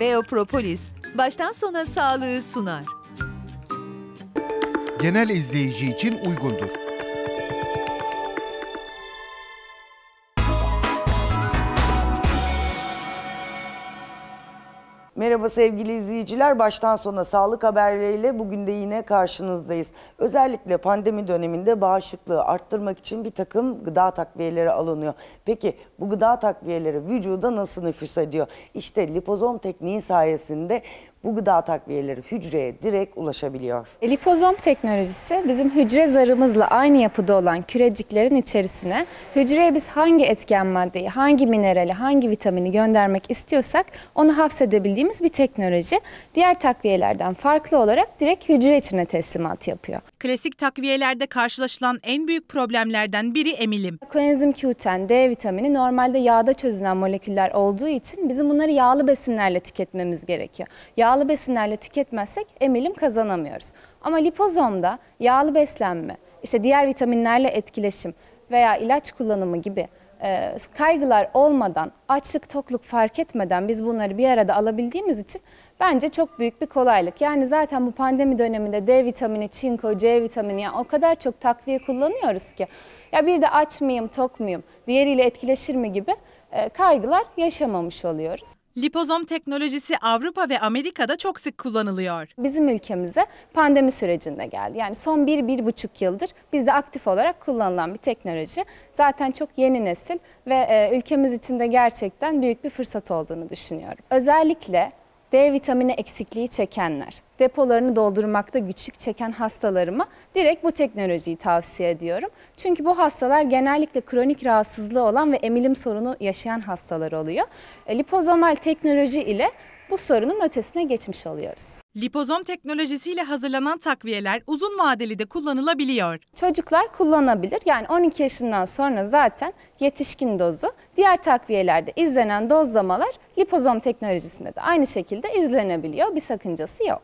Beopropolis baştan sona sağlığı sunar. Genel izleyici için uygundur. Merhaba sevgili izleyiciler. Baştan sona sağlık haberleriyle bugün de yine karşınızdayız. Özellikle pandemi döneminde bağışıklığı arttırmak için bir takım gıda takviyeleri alınıyor. Peki bu gıda takviyeleri vücuda nasıl nüfus ediyor? İşte lipozom tekniği sayesinde bu gıda takviyeleri hücreye direkt ulaşabiliyor. E, lipozom teknolojisi bizim hücre zarımızla aynı yapıda olan küreciklerin içerisine hücreye biz hangi etken maddeyi, hangi minerali, hangi vitamini göndermek istiyorsak onu hapsedebildiğimiz dediğimiz bir teknoloji diğer takviyelerden farklı olarak direkt hücre içine teslimat yapıyor. Klasik takviyelerde karşılaşılan en büyük problemlerden biri emilim. Koenzim Q10, D vitamini normalde yağda çözünen moleküller olduğu için bizim bunları yağlı besinlerle tüketmemiz gerekiyor. Yağlı besinlerle tüketmezsek emilim kazanamıyoruz. Ama lipozomda yağlı beslenme, işte diğer vitaminlerle etkileşim veya ilaç kullanımı gibi e, kaygılar olmadan, açlık, tokluk fark etmeden biz bunları bir arada alabildiğimiz için bence çok büyük bir kolaylık. Yani zaten bu pandemi döneminde D vitamini, çinko, C vitamini yani o kadar çok takviye kullanıyoruz ki. Ya bir de aç mıyım, tok muyum, diğeriyle etkileşir mi gibi e, kaygılar yaşamamış oluyoruz. Lipozom teknolojisi Avrupa ve Amerika'da çok sık kullanılıyor. Bizim ülkemize pandemi sürecinde geldi. Yani son 1-1,5 yıldır bizde aktif olarak kullanılan bir teknoloji. Zaten çok yeni nesil ve e, ülkemiz için de gerçekten büyük bir fırsat olduğunu düşünüyorum. Özellikle D vitamini eksikliği çekenler, depolarını doldurmakta güçlük çeken hastalarıma direkt bu teknolojiyi tavsiye ediyorum. Çünkü bu hastalar genellikle kronik rahatsızlığı olan ve emilim sorunu yaşayan hastalar oluyor. E, lipozomal teknoloji ile bu sorunun ötesine geçmiş oluyoruz. Lipozom teknolojisiyle hazırlanan takviyeler uzun vadeli de kullanılabiliyor. Çocuklar kullanabilir. Yani 12 yaşından sonra zaten yetişkin dozu, diğer takviyelerde izlenen dozlamalar lipozom teknolojisinde de aynı şekilde izlenebiliyor. Bir sakıncası yok.